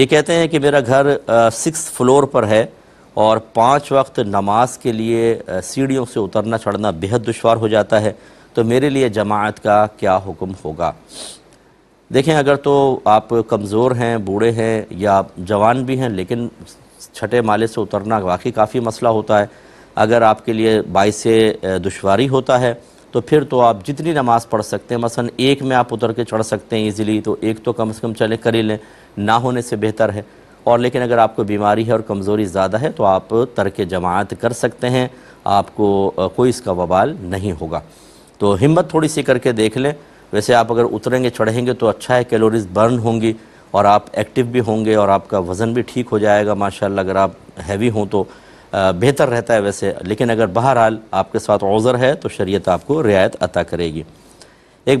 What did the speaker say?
ये कहते हैं कि मेरा घर सिक्स फ्लोर पर है और पाँच वक्त नमाज के लिए सीढ़ियों से उतरना चढ़ना बेहद दुशवार हो जाता है तो मेरे लिए जमात का क्या हुक्म होगा देखें अगर तो आप कमज़ोर हैं बूढ़े हैं या जवान भी हैं लेकिन छठे माले से उतरना वाकई काफ़ी मसला होता है अगर आपके लिए बाईस दुशारी होता है तो फिर तो आप जितनी नमाज़ पढ़ सकते हैं मसलन एक में आप उतर के चढ़ सकते हैं ईज़िली तो एक तो कम से कम चले कर ही लें ना होने से बेहतर है और लेकिन अगर आपको बीमारी है और कमज़ोरी ज़्यादा है तो आप तरक जमात कर सकते हैं आपको कोई इसका वबाल नहीं होगा तो हिम्मत थोड़ी सी करके देख लें वैसे आप अगर उतरेंगे चढ़ेंगे तो अच्छा है कैलोरीज़ बर्न होंगी और आप एक्टिव भी होंगे और आपका वज़न भी ठीक हो जाएगा माशाल्लाह अगर आप हैवी हों तो बेहतर रहता है वैसे लेकिन अगर बहरहाल आपके साथ ओज़र है तो शरीय आपको रियायत अता करेगी एक भाई